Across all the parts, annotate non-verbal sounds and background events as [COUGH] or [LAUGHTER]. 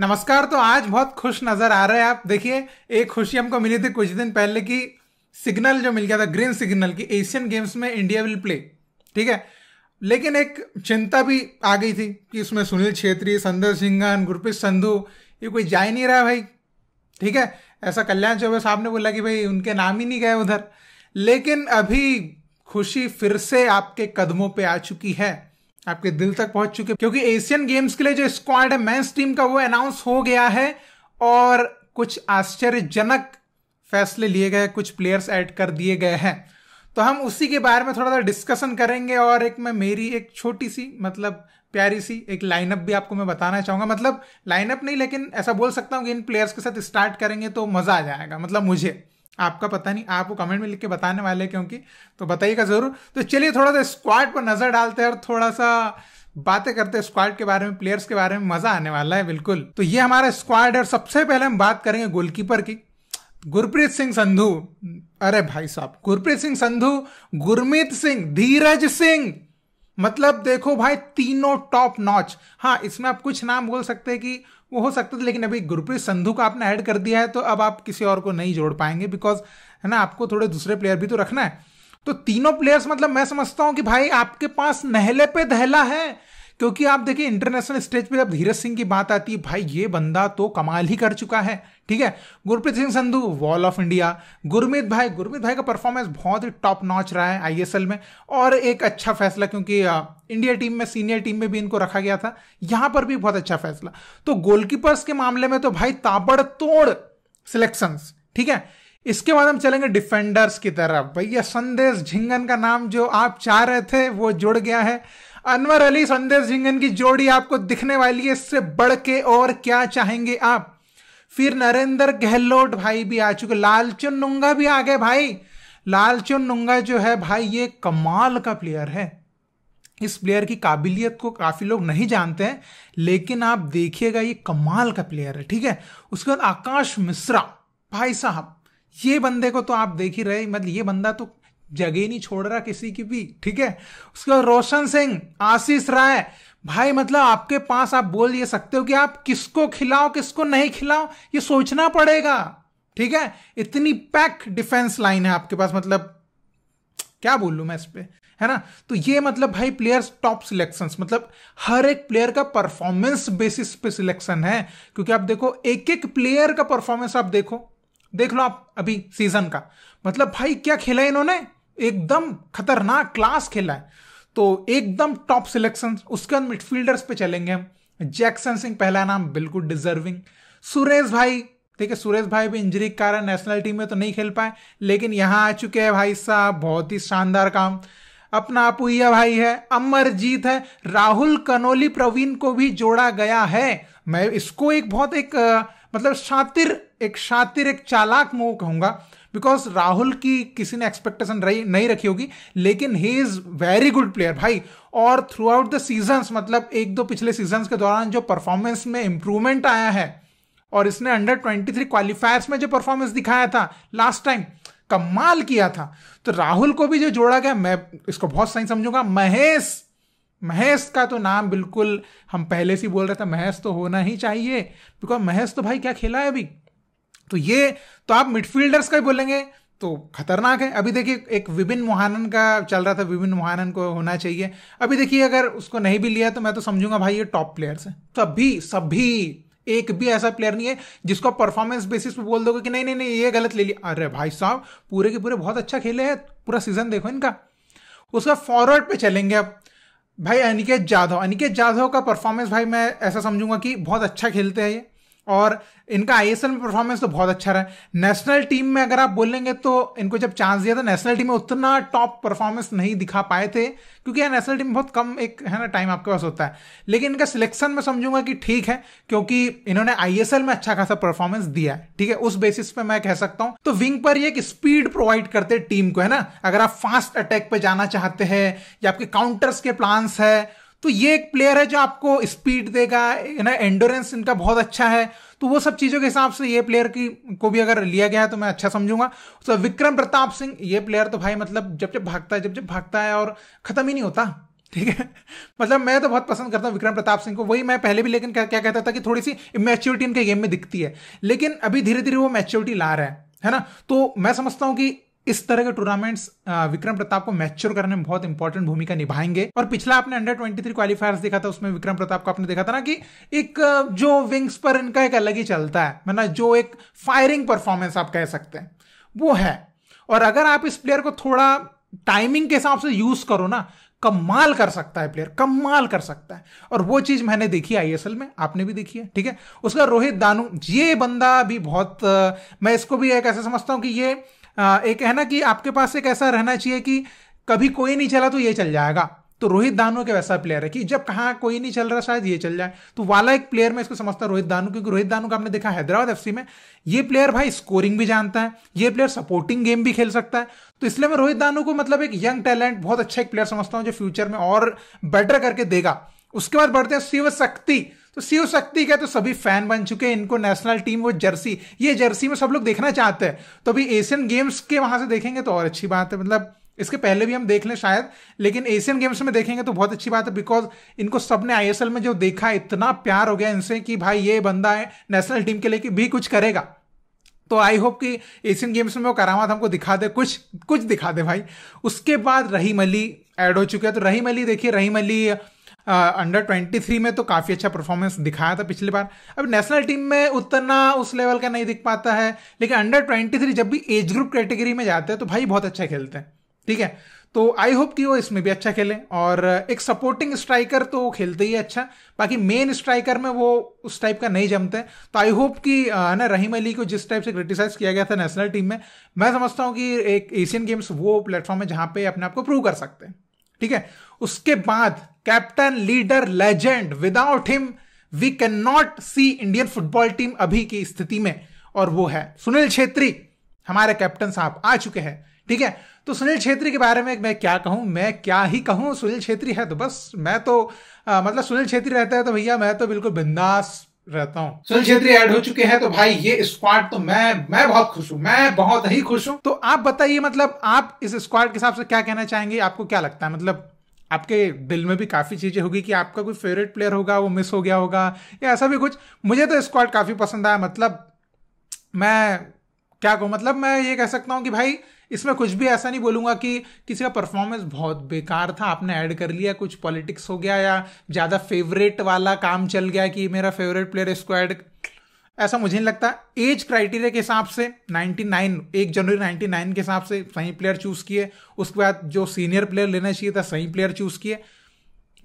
नमस्कार तो आज बहुत खुश नजर आ रहे हैं आप देखिए एक खुशी हमको मिली थी कुछ दिन पहले की सिग्नल जो मिल गया था ग्रीन सिग्नल की एशियन गेम्स में इंडिया विल प्ले ठीक है लेकिन एक चिंता भी आ गई थी कि इसमें सुनील छेत्री संदर सिंघन गुरप्रीत संधु ये कोई जा ही नहीं रहा भाई ठीक है ऐसा कल्याण चौबे साहब ने बोला कि भाई उनके नाम ही नहीं गए उधर लेकिन अभी खुशी फिर से आपके कदमों पे आ चुकी है आपके दिल तक पहुंच चुके क्योंकि एशियन गेम्स के लिए जो स्क्वाड है मेंस टीम का वो अनाउंस हो गया है और कुछ आश्चर्यजनक फैसले लिए गए कुछ प्लेयर्स ऐड कर दिए गए हैं तो हम उसी के बारे में थोड़ा सा डिस्कशन करेंगे और एक मैं मेरी एक छोटी सी मतलब प्यारी सी एक लाइनअप भी आपको मैं बताना चाहूंगा मतलब लाइनअप नहीं लेकिन ऐसा बोल सकता हूँ कि इन प्लेयर्स के साथ स्टार्ट करेंगे तो मज़ा आ जाएगा मतलब मुझे आपका पता नहीं आपको कमेंट में लिख के बताने वाले क्योंकि तो बताइएगा ज़रूर तो चलिए थोड़ा सा स्क्वाड पर नज़र डालते हैं और थोड़ा सा बातें करते हैं स्क्वाड के बारे में प्लेयर्स के बारे में मज़ा आने वाला है बिल्कुल तो ये हमारा स्क्वाड है और सबसे पहले हम बात करेंगे गोलकीपर की गुरप्रीत सिंह संधू अरे भाई साहब गुरप्रीत सिंह संधू गुरमीत सिंह धीरज सिंह मतलब देखो भाई तीनों टॉप नॉच हाँ इसमें आप कुछ नाम बोल सकते हैं कि वो हो सकता था लेकिन अभी गुरप्रीत संधु का आपने ऐड कर दिया है तो अब आप किसी और को नहीं जोड़ पाएंगे बिकॉज है ना आपको थोड़े दूसरे प्लेयर भी तो रखना है तो तीनों प्लेयर्स मतलब मैं समझता हूं कि भाई आपके पास नहले पे दहला है क्योंकि आप देखिए इंटरनेशनल स्टेज पे जब धीरज सिंह की बात आती है भाई ये बंदा तो कमाल ही कर चुका है ठीक है Gurpreet Singh Sandhu wall of India Gurmeet भाई गुरमीत भाई का परफॉर्मेंस बहुत ही टॉप नॉच रहा है आई में और एक अच्छा फैसला क्योंकि इंडिया टीम में सीनियर टीम में भी इनको रखा गया था यहां पर भी बहुत अच्छा फैसला तो गोलकीपर्स के मामले में तो भाई ताबड़तोड़ सिलेक्शंस ठीक है इसके बाद हम चलेंगे डिफेंडर्स की तरफ भैया संदेश झिंगन का नाम जो आप चाह रहे थे वो जुड़ गया है अनवर अली संदेश सिंगन की जोड़ी आपको दिखने वाली है इससे बढ़ के और क्या चाहेंगे आप फिर नरेंद्र गहलोत भाई भी आ चुके लालचुन नुंगा भी आ गए भाई लालचुन नुंगा जो है भाई ये कमाल का प्लेयर है इस प्लेयर की काबिलियत को काफ़ी लोग नहीं जानते हैं लेकिन आप देखिएगा ये कमाल का प्लेयर है ठीक है उसके बाद आकाश मिश्रा भाई साहब ये बंदे को तो आप देख ही रहे मतलब ये बंदा तो जगह नहीं छोड़ रहा किसी की भी ठीक है उसके बाद रोशन सिंह आशीष राय भाई मतलब आपके पास आप बोल ये सकते हो कि आप किसको खिलाओ किसको नहीं खिलाओ ये सोचना पड़ेगा ठीक है इतनी पैक डिफेंस लाइन है आपके पास मतलब क्या बोल लू मैं इस पर है ना तो ये मतलब भाई प्लेयर्स टॉप सिलेक्शन मतलब हर एक प्लेयर का परफॉर्मेंस बेसिस पे सिलेक्शन है क्योंकि आप देखो एक एक प्लेयर का परफॉर्मेंस आप देखो देख लो आप अभी सीजन का मतलब भाई क्या खेला इन्होंने एकदम खतरनाक क्लास खेला है तो एकदम टॉप सिलेक्शन उसके बाद मिडफील्डर्स पे चलेंगे हम जैक्सन सिंह पहला नाम बिल्कुल डिजर्विंग सुरेश भाई देखिए सुरेश भाई भी इंजरी के कारण नेशनल टीम में तो नहीं खेल पाए लेकिन यहाँ आ चुके हैं भाई साहब बहुत ही शानदार काम अपना अपुया भाई है अमरजीत है राहुल कनोली प्रवीण को भी जोड़ा गया है मैं इसको एक बहुत एक मतलब शातिर एक शातिर एक चालाक मूव कहूंगा बिकॉज राहुल की किसी ने एक्सपेक्टेशन नहीं रखी होगी लेकिन he is very good player भाई और थ्रू आउट द सीजन मतलब एक दो पिछले सीजन के दौरान जो परफॉर्मेंस में इंप्रूवमेंट आया है और इसने अंडर 23 क्वालिफायर्स में जो परफॉर्मेंस दिखाया था लास्ट टाइम कमाल किया था तो राहुल को भी जो जोड़ा गया मैं इसको बहुत सही समझूंगा महेश महेश का तो नाम बिल्कुल हम पहले से बोल रहे थे महेश तो होना ही चाहिए बिकॉज महेश तो भाई क्या खेला है अभी तो ये तो आप मिडफील्डर्स का ही बोलेंगे तो खतरनाक है अभी देखिए एक विभिन्न मोहानन का चल रहा था विभिन्न मोहानन को होना चाहिए अभी देखिए अगर उसको नहीं भी लिया तो मैं तो समझूंगा भाई ये टॉप प्लेयर्स है सभी सभी एक भी ऐसा प्लेयर नहीं है जिसको परफॉर्मेंस बेसिस पे बोल दोगे कि नहीं नहीं नहीं ये गलत ले लिया अरे भाई साहब पूरे के पूरे बहुत अच्छा खेले हैं पूरा सीजन देखो इनका उसका फॉरवर्ड पे चलेंगे अब भाई अनिकेत जाधव अनिकेत जाधव का परफॉर्मेंस भाई मैं ऐसा समझूंगा कि बहुत अच्छा खेलते हैं ये और इनका आईएसएल में परफॉर्मेंस तो बहुत अच्छा रहा है नेशनल टीम में अगर आप बोलेंगे तो इनको जब चांस दिया था नेशनल टीम में उतना टॉप परफॉर्मेंस नहीं दिखा पाए थे क्योंकि नेशनल टीम बहुत कम एक है ना टाइम आपके पास होता है लेकिन इनका सिलेक्शन में समझूंगा कि ठीक है क्योंकि इन्होंने आई में अच्छा खासा परफॉर्मेंस दिया है ठीक है उस बेसिस पे मैं कह सकता हूं तो विंग पर ये एक स्पीड प्रोवाइड करते टीम को है ना अगर आप फास्ट अटैक पे जाना चाहते हैं या आपके काउंटर्स के प्लान्स है तो ये एक प्लेयर है जो आपको स्पीड देगा ना एंडोरेंस इनका बहुत अच्छा है तो वो सब चीज़ों के हिसाब से ये प्लेयर की को भी अगर लिया गया है तो मैं अच्छा समझूंगा तो विक्रम प्रताप सिंह ये प्लेयर तो भाई मतलब जब जब भागता है जब जब भागता है और ख़त्म ही नहीं होता ठीक है [LAUGHS] मतलब मैं तो बहुत पसंद करता हूँ विक्रम प्रताप सिंह को वही मैं पहले भी लेकिन क्या, क्या कहता था कि थोड़ी सी इमेच्योरिटी इनके गेम में दिखती है लेकिन अभी धीरे धीरे वो मेच्योरिटी ला रहा है है ना तो मैं समझता हूं कि इस तरह के टूर्नामेंट्स विक्रम प्रताप को मैच्योर करने में बहुत इंपॉर्टेंट भूमिका निभाएंगे और पिछला आपने अंडर ट्वेंटी थ्री क्वालिफायर्स देखा था उसमें विक्रम प्रताप को आपने देखा था ना कि एक जो विंग्स पर इनका एक अलग ही चलता है मतलब जो एक फायरिंग परफॉर्मेंस आप कह सकते हैं वो है और अगर आप इस प्लेयर को थोड़ा टाइमिंग के हिसाब से यूज करो ना कमाल कर सकता है प्लेयर कमाल कर सकता है और वो चीज मैंने देखी आई एस में आपने भी देखी है ठीक है उसका रोहित दानू ये बंदा भी बहुत मैं इसको भी एक ऐसे समझता हूं कि ये एक है ना कि आपके पास एक ऐसा रहना चाहिए कि कभी कोई नहीं चला तो ये चल जाएगा तो रोहित दानू के वैसा प्लेयर है कि जब कहा कोई नहीं चल रहा शायद ये चल जाए तो वाला एक प्लेयर में इसको समझता रोहित दानू क्योंकि रोहित दानू का आपने देखा हैदराबाद एफसी में ये प्लेयर भाई स्कोरिंग भी जानता है ये प्लेयर सपोर्टिंग गेम भी खेल सकता है तो इसलिए मैं रोहित दानू को मतलब एक यंग टैलेंट बहुत अच्छा एक प्लेयर समझता हूँ जो फ्यूचर में और बेटर करके देगा उसके बाद बढ़ते हैं शिव शक्ति तो शिव शक्ति के तो सभी फैन बन चुके हैं इनको नेशनल टीम वो जर्सी ये जर्सी में सब लोग देखना चाहते हैं तो अभी एशियन गेम्स के वहां से देखेंगे तो और अच्छी बात है मतलब इसके पहले भी हम देख लें शायद लेकिन एशियन गेम्स में देखेंगे तो बहुत अच्छी बात है बिकॉज इनको सबने आईएसएल में जो देखा इतना प्यार हो गया इनसे कि भाई ये बंदा है नेशनल टीम के लिए कि भी कुछ करेगा तो आई होप कि एशियन गेम्स में वो करामत हमको दिखा दे कुछ कुछ दिखा दे भाई उसके बाद रहीम अली एड हो चुके हैं तो रहीम अली देखिए Rahim Ali under twenty three में तो काफ़ी अच्छा परफॉर्मेंस दिखाया था पिछली बार अब नेशनल टीम में उतना उस लेवल का नहीं दिख पाता है लेकिन अंडर ट्वेंटी थ्री जब भी एज ग्रुप कैटेगरी में जाते हैं तो भाई बहुत अच्छा खेलते हैं ठीक है तो आई होप कि वो इसमें भी अच्छा खेलें और एक सपोर्टिंग स्ट्राइकर तो वो खेलते ही अच्छा बाकी मेन स्ट्राइकर में वो उस टाइप का नहीं जमते तो आई होप कि ना रहीम अली को जिस टाइप से क्रिटिसाइज किया गया था नेशनल टीम में मैं समझता हूँ कि एक एशियन गेम्स वो प्लेटफॉर्म है जहाँ पे अपने आप को प्रूव कर सकते हैं ठीक है उसके बाद captain leader legend without him we can not see Indian football team अभी की स्थिति में और वो है सुनील छेत्री हमारे कैप्टन साहब आ चुके हैं ठीक है तो सुनील छेत्री के बारे में मैं क्या कहूं मैं क्या ही कहूं सुनील छेत्री है तो बस मैं तो आ, मतलब सुनील छेत्री रहता है तो भैया मैं तो बिल्कुल बिंदास रहता हूँ सुनील छेत्री ऐड हो चुके हैं तो भाई ये स्क्वाड तो मैं मैं बहुत खुश हूं मैं बहुत ही खुश हूँ तो आप बताइए मतलब आप इस स्क्वाड के हिसाब से क्या कहना चाहेंगे आपको क्या लगता है मतलब आपके दिल में भी काफ़ी चीज़ें होगी कि आपका कोई फेवरेट प्लेयर होगा वो मिस हो गया होगा या ऐसा भी कुछ मुझे तो स्क्वाड काफ़ी पसंद आया मतलब मैं क्या कहूँ मतलब मैं ये कह सकता हूँ कि भाई इसमें कुछ भी ऐसा नहीं बोलूंगा कि किसी का परफॉर्मेंस बहुत बेकार था आपने ऐड कर लिया कुछ पॉलिटिक्स हो गया या ज़्यादा फेवरेट वाला काम चल गया कि मेरा फेवरेट प्लेयर स्क्वाड ऐसा मुझे नहीं लगता एज क्राइटेरिया के हिसाब से 99 एक जनवरी 99 के हिसाब से सही प्लेयर चूज किए उसके बाद जो सीनियर प्लेयर लेना चाहिए था सही प्लेयर चूज किए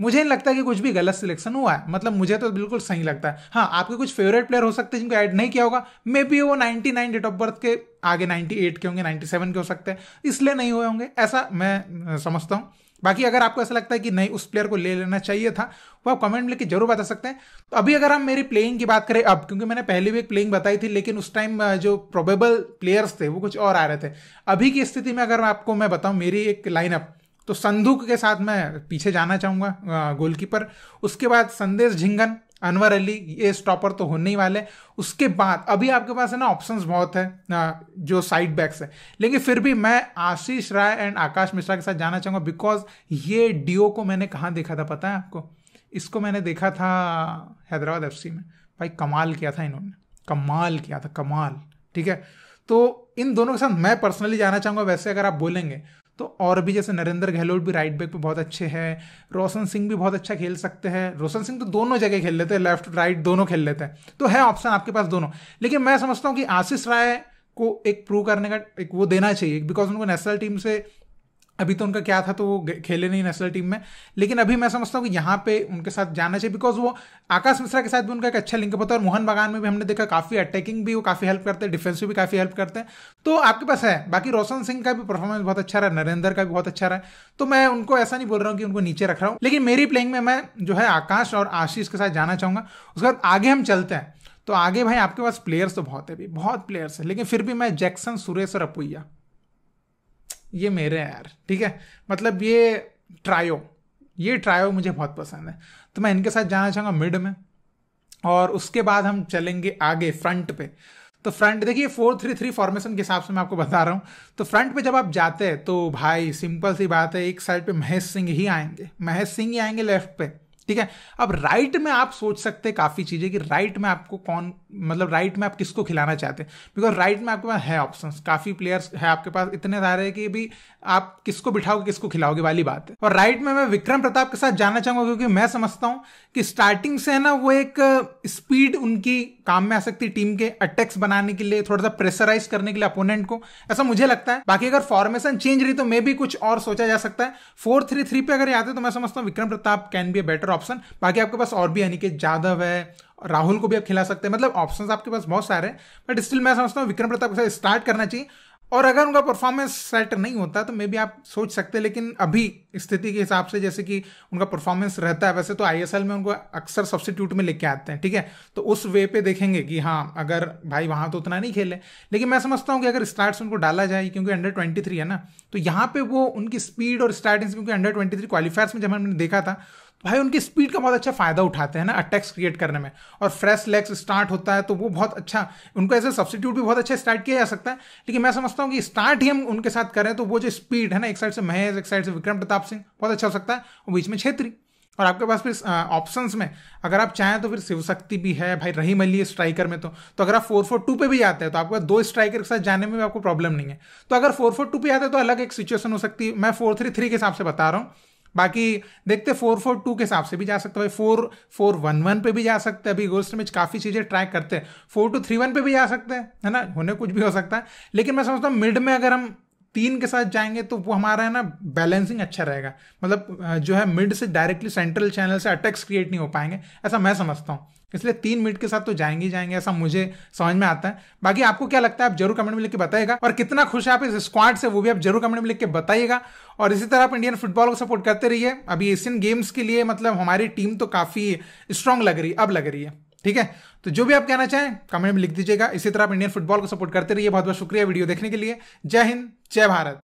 मुझे नहीं लगता कि कुछ भी गलत सिलेक्शन हुआ है मतलब मुझे तो बिल्कुल सही लगता है हाँ आपके कुछ फेवरेट प्लेयर हो सकते हैं जिनको ऐड नहीं किया होगा मे बी वो 99 डेट ऑफ बर्थ के आगे 98 के होंगे 97 के हो सकते हैं इसलिए नहीं हुए होंगे ऐसा मैं समझता हूँ बाकी अगर आपको ऐसा लगता है कि नहीं उस प्लेयर को ले लेना चाहिए था वो आप कमेंट में लेके जरूर बता सकते हैं तो अभी अगर हम मेरी प्लेइंग की बात करें अब क्योंकि मैंने पहले भी एक प्लेइंग बताई थी लेकिन उस टाइम जो प्रोबेबल प्लेयर्स थे वो कुछ और आ रहे थे अभी की स्थिति में अगर आपको मैं बताऊं मेरी एक लाइनअप तो संधुक के साथ मैं पीछे जाना चाहूंगा गोलकीपर उसके बाद संदेश झिंगन अनवर अली ये स्टॉपर तो होने ही वाले उसके बाद अभी आपके पास है ना ऑप्शंस बहुत है जो साइड बैक्स है लेकिन फिर भी मैं आशीष राय एंड आकाश मिश्रा के साथ जाना चाहूँगा बिकॉज ये डीओ को मैंने कहाँ देखा था पता है आपको इसको मैंने देखा था हैदराबाद एफ में भाई कमाल किया था इन्होंने कमाल किया था कमाल ठीक है तो इन दोनों के साथ मैं पर्सनली जाना चाहूँगा वैसे अगर आप बोलेंगे तो और भी जैसे नरेंद्र गहलोत भी राइट बैक पे बहुत अच्छे हैं रोशन सिंह भी बहुत अच्छा खेल सकते हैं रोशन सिंह तो दोनों जगह खेल लेते हैं लेफ्ट राइट दोनों खेल लेते हैं तो है ऑप्शन आपके पास दोनों लेकिन मैं समझता हूँ कि आशीष राय को एक प्रूव करने का एक वो देना चाहिए बिकॉज उनको नेशनल टीम से अभी तो उनका क्या था तो वो खेले नहीं नेशनल टीम में लेकिन अभी मैं समझता हूँ कि यहाँ पे उनके साथ जाना चाहिए बिकॉज वो आकाश मिश्रा के साथ भी उनका एक अच्छा लिंकअप होता है और मोहन बागान में भी हमने देखा काफ़ी अटैकिंग भी वो काफ़ी हेल्प करते हैं डिफेंस भी काफ़ी हेल्प करते हैं तो आपके पास है बाकी रोशन सिंह का भी परफॉर्मेंस बहुत अच्छा रहा नरेंद्र का भी बहुत अच्छा रहा तो मैं उनको ऐसा नहीं बोल रहा हूँ कि उनको नीचे रख रहा हूँ लेकिन मेरी प्लेइंग में मैं जो है आकाश और आशीष के साथ जाना चाहूँगा उसके बाद आगे हम चलते हैं तो आगे भाई आपके पास प्लेयर्स तो बहुत है भी बहुत प्लेयर्स है लेकिन फिर भी मैं जैक्सन सुरेश और अपुइया ये मेरे हैं यार ठीक है मतलब ये ट्रायो ये ट्रायो मुझे बहुत पसंद है तो मैं इनके साथ जाना चाहूँगा मिड में और उसके बाद हम चलेंगे आगे फ्रंट पे तो फ्रंट देखिए फोर थ्री थ्री फॉर्मेशन के हिसाब से मैं आपको बता रहा हूँ तो फ्रंट पे जब आप जाते हैं तो भाई सिंपल सी बात है एक साइड पे महेश सिंह ही आएंगे महेश सिंह ही आएंगे लेफ्ट पे ठीक है अब राइट में आप सोच सकते हैं काफ़ी चीज़ें कि राइट में आपको कौन मतलब राइट में आप किसको खिलाना चाहते हैं बिकॉज राइट में आपके पास है ऑप्शन काफ़ी प्लेयर्स है आपके पास इतने सारे कि भी आप किसको बिठाओगे किसको खिलाओगे वाली बात है और राइट में मैं विक्रम प्रताप के साथ जाना चाहूंगा क्योंकि मैं समझता हूं कि स्टार्टिंग से है ना वो एक स्पीड uh, उनकी काम में आ सकती है टीम के अटैक्स बनाने के लिए थोड़ा सा प्रेशराइज करने के लिए अपोनेंट को ऐसा मुझे लगता है बाकी अगर फॉर्मेशन चेंज रही तो मे भी कुछ और सोचा जा सकता है फोर थ्री थ्री पे अगर आते तो मैं समझता हूँ Vikram Pratap can be a better option बाकी आपके पास और भी यानी कि जाधव है राहुल को भी आप खिला सकते हैं मतलब ऑप्शन आपके पास बहुत सारे हैं बट स्टिल मैं समझता हूँ विक्रम प्रताप के साथ स्टार्ट करना चाहिए और अगर उनका परफॉर्मेंस सेट नहीं होता तो मे भी आप सोच सकते हैं लेकिन अभी स्थिति के हिसाब से जैसे कि उनका परफॉर्मेंस रहता है वैसे तो आई में उनको अक्सर सब्सिट्यूट में लेके आते हैं ठीक है तो उस वे पे देखेंगे कि हाँ अगर भाई वहाँ तो उतना नहीं खेले लेकिन मैं समझता हूँ कि अगर स्टार्ट उनको डाला जाए क्योंकि अंडर ट्वेंटी है ना तो यहाँ पर वो उनकी स्पीड और स्टार्टिंग क्योंकि अंडर ट्वेंटी थ्री में जब हमने देखा था भाई उनकी स्पीड का बहुत अच्छा फ़ायदा उठाते हैं ना अटैक्स क्रिएट करने में और फ्रेश लेग्स स्टार्ट होता है तो वो बहुत अच्छा उनको ऐसे सब्सिट्यूट भी बहुत अच्छा स्टार्ट किया जा सकता है लेकिन मैं समझता हूँ कि स्टार्ट ही हम उनके साथ करें तो वो जो स्पीड है ना एक साइड से महेश एक साइड से विक्रम प्रताप सिंह बहुत अच्छा हो सकता है और बीच में छेत्री और आपके पास फिर ऑप्शन में अगर आप चाहें तो फिर शिवशक्ति भी है भाई रही मल्ली स्ट्राइकर में तो तो अगर आप फोर फोर टू पे भी जाते हैं तो आपके दो स्ट्राइकर के साथ जाने में भी आपको प्रॉब्लम नहीं है तो अगर फोर फोर टू पे आते हैं तो अलग एक सिचुएशन हो सकती है मैं फोर थ्री थ्री के हिसाब से बता रहा हूँ बाकी देखते फोर फोर टू के हिसाब से भी जा सकते भाई फोर फोर वन वन पे भी जा सकते हैं अभी गोल्स में काफ़ी चीज़ें ट्राई करते हैं फोर टू थ्री वन पे भी जा सकते हैं है ना होने कुछ भी हो सकता है लेकिन मैं समझता हूँ मिड में अगर हम तीन के साथ जाएंगे तो वो हमारा है ना बैलेंसिंग अच्छा रहेगा मतलब जो है मिड से डायरेक्टली सेंट्रल चैनल से अटैक्स क्रिएट नहीं हो पाएंगे ऐसा मैं समझता हूँ इसलिए तीन मिनट के साथ तो जाएंगे ही जाएंगे ऐसा मुझे समझ में आता है बाकी आपको क्या लगता है आप जरूर कमेंट में लिख के बताएगा और कितना खुश है आप इस स्क्वाड से वो भी आप जरूर कमेंट में लिख के बताइएगा और इसी तरह आप इंडियन फुटबॉल को सपोर्ट करते रहिए अभी एशियन गेम्स के लिए मतलब हमारी टीम तो काफ़ी स्ट्रांग लग रही है अब लग रही है ठीक है तो जो भी आप कहना चाहें कमेंट में लिख दीजिएगा इसी तरह आप इंडियन फुटबॉल को सपोर्ट करते रहिए बहुत बहुत शुक्रिया वीडियो देखने के लिए जय हिंद जय भारत